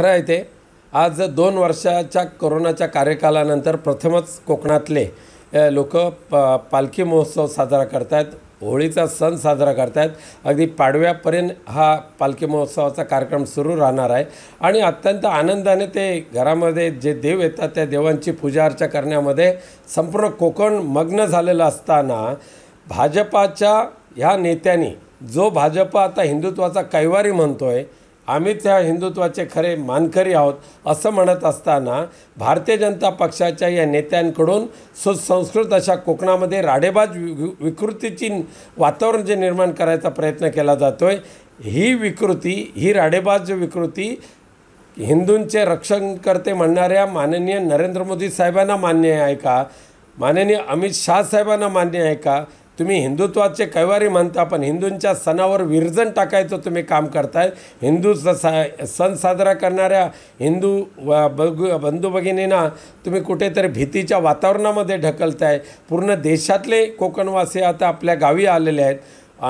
खरं आहे ते आज दोन वर्षाच्या कोरोनाच्या कार्यकालानंतर प्रथमच कोकणातले लोक प पालखी महोत्सव साजरा आहेत होळीचा सण साजरा आहेत अगदी पाडव्यापर्यंत हा पालखी महोत्सवाचा कार्यक्रम सुरू राहणार आहे आणि अत्यंत आनंदाने ते घरामध्ये जे देव येतात त्या देवांची पूजा अर्चा करण्यामध्ये संपूर्ण कोकण मग्न झालेलं असताना भाजपाच्या ह्या नेत्यांनी जो भाजप आता हिंदुत्वाचा कैवारी म्हणतो आहे आम्ही त्या हिंदुत्वाचे खरे मानकरी आहोत असं म्हणत असताना भारतीय जनता पक्षाच्या या नेत्यांकडून सुसंस्कृत अशा कोकणामध्ये राडेबाज विकृतीची वातावरण जे निर्माण करायचा प्रयत्न केला जातो आहे ही विकृती ही राडेबाज विकृती हिंदूंचे रक्षण करते म्हणणाऱ्या माननीय नरेंद्र मोदी साहेबांना मान्य आहे का माननीय अमित शाह साहेबांना मान्य आहे का तुम्ही हिंदुत्वाचे कैवारी म्हणता पण हिंदूंच्या सणावर विरजन टाकायचं तुम्ही काम करताय हिंदू स सण साजरा करणाऱ्या हिंदू बघू बंधू भगिनींना तुम्ही कुठेतरी भीतीच्या वातावरणामध्ये ढकलताय पूर्ण देशातले कोकणवासी आता आपल्या गावी आलेले आहेत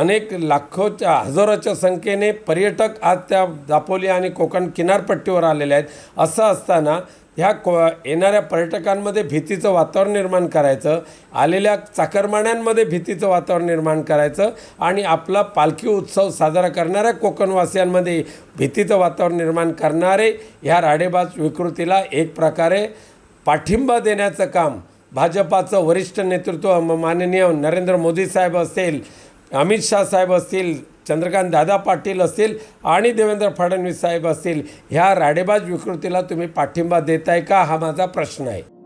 अनेक लाखोच्या हजारोच्या संख्येने पर्यटक आज त्या दापोली आणि कोकण किनारपट्टीवर आलेले आहेत असं असताना ह्या को येणाऱ्या पर्यटकांमध्ये भीतीचं वातावरण निर्माण करायचं आलेल्या चाकरमान्यांमध्ये भीतीचं वातावरण निर्माण करायचं आणि आपला पालखी उत्सव साजरा करणाऱ्या कोकणवासियांमध्ये भीतीचं वातावरण निर्माण करणारे ह्या राडेबाज विकृतीला एक प्रकारे पाठिंबा देण्याचं काम भाजपाचं वरिष्ठ नेतृत्व माननीय नरेंद्र मोदी साहेब असेल अमित शाह साहेब असतील चंद्रकांत दादा पाटील असतील आणि देवेंद्र फडणवीस साहेब असतील ह्या राडेबाज विकृतीला तुम्ही पाठिंबा देताय का हा माझा प्रश्न आहे